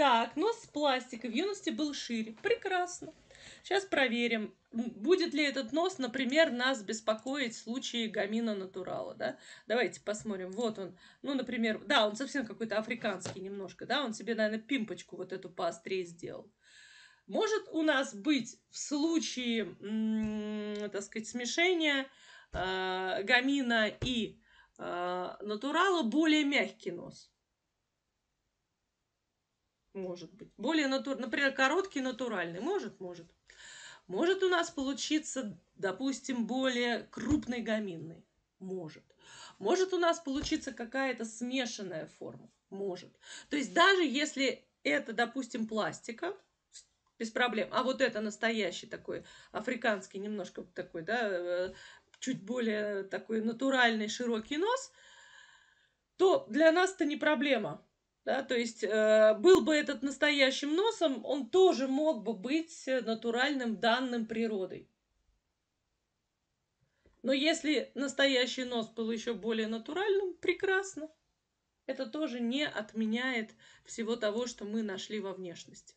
Так, нос с пластика в юности был шире. Прекрасно. Сейчас проверим, будет ли этот нос, например, нас беспокоить в случае гамина натурала, да? Давайте посмотрим. Вот он. Ну, например, да, он совсем какой-то африканский немножко, да? Он себе, наверное, пимпочку вот эту поострее сделал. Может у нас быть в случае, так сказать, смешения э, гамина и э, натурала более мягкий нос? Может быть. Более, натур... например, короткий натуральный. Может, может. Может у нас получиться, допустим, более крупный гаминный. Может. Может у нас получиться какая-то смешанная форма. Может. То есть даже если это, допустим, пластика, без проблем. А вот это настоящий такой африканский, немножко такой, да, э, чуть более такой натуральный широкий нос, то для нас это не проблема. Да, то есть э, был бы этот настоящим носом, он тоже мог бы быть э, натуральным данным природой. Но если настоящий нос был еще более натуральным, прекрасно. Это тоже не отменяет всего того, что мы нашли во внешности.